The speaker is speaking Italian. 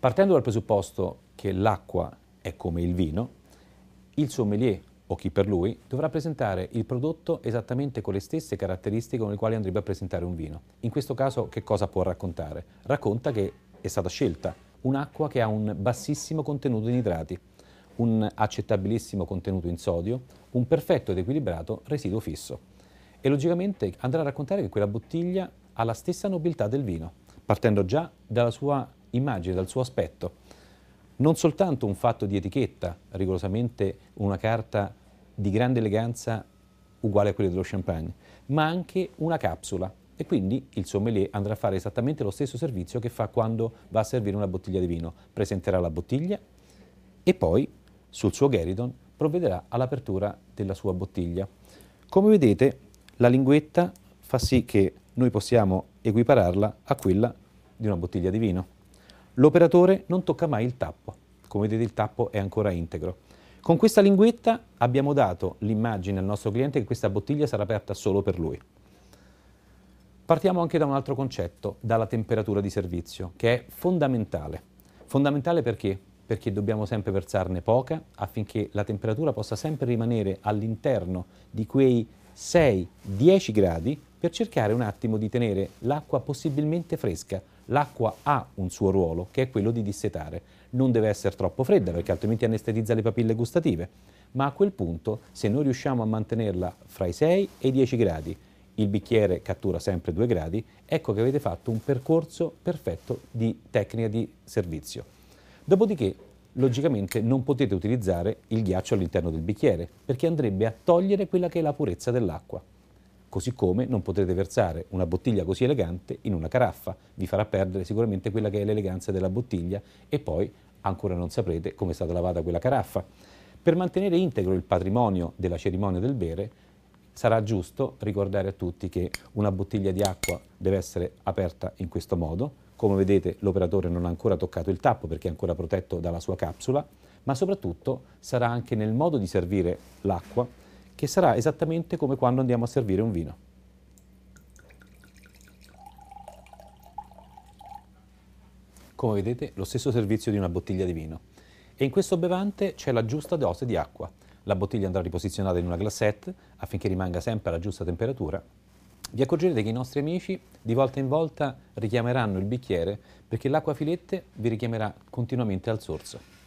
Partendo dal presupposto che l'acqua è come il vino, il sommelier o chi per lui dovrà presentare il prodotto esattamente con le stesse caratteristiche con le quali andrebbe a presentare un vino. In questo caso che cosa può raccontare? Racconta che è stata scelta un'acqua che ha un bassissimo contenuto in idrati, un accettabilissimo contenuto in sodio, un perfetto ed equilibrato residuo fisso. E logicamente andrà a raccontare che quella bottiglia ha la stessa nobiltà del vino, partendo già dalla sua immagine, dal suo aspetto. Non soltanto un fatto di etichetta, rigorosamente una carta di grande eleganza uguale a quella dello champagne, ma anche una capsula. E quindi il sommelier andrà a fare esattamente lo stesso servizio che fa quando va a servire una bottiglia di vino. Presenterà la bottiglia e poi sul suo Geridon provvederà all'apertura della sua bottiglia. Come vedete la linguetta fa sì che noi possiamo equipararla a quella di una bottiglia di vino. L'operatore non tocca mai il tappo. Come vedete il tappo è ancora integro. Con questa linguetta abbiamo dato l'immagine al nostro cliente che questa bottiglia sarà aperta solo per lui. Partiamo anche da un altro concetto, dalla temperatura di servizio, che è fondamentale. Fondamentale perché? Perché dobbiamo sempre versarne poca affinché la temperatura possa sempre rimanere all'interno di quei 6-10 gradi per cercare un attimo di tenere l'acqua possibilmente fresca. L'acqua ha un suo ruolo, che è quello di dissetare. Non deve essere troppo fredda perché altrimenti anestetizza le papille gustative, ma a quel punto se noi riusciamo a mantenerla fra i 6 e i 10 gradi, il bicchiere cattura sempre 2 gradi, ecco che avete fatto un percorso perfetto di tecnica di servizio. Dopodiché logicamente non potete utilizzare il ghiaccio all'interno del bicchiere, perché andrebbe a togliere quella che è la purezza dell'acqua. Così come non potrete versare una bottiglia così elegante in una caraffa, vi farà perdere sicuramente quella che è l'eleganza della bottiglia e poi ancora non saprete come è stata lavata quella caraffa. Per mantenere integro il patrimonio della cerimonia del bere, sarà giusto ricordare a tutti che una bottiglia di acqua deve essere aperta in questo modo. Come vedete l'operatore non ha ancora toccato il tappo perché è ancora protetto dalla sua capsula, ma soprattutto sarà anche nel modo di servire l'acqua che sarà esattamente come quando andiamo a servire un vino. Come vedete lo stesso servizio di una bottiglia di vino e in questo bevante c'è la giusta dose di acqua la bottiglia andrà riposizionata in una glassette affinché rimanga sempre alla giusta temperatura. Vi accorgerete che i nostri amici di volta in volta richiameranno il bicchiere perché l'acqua filette vi richiamerà continuamente al sorso.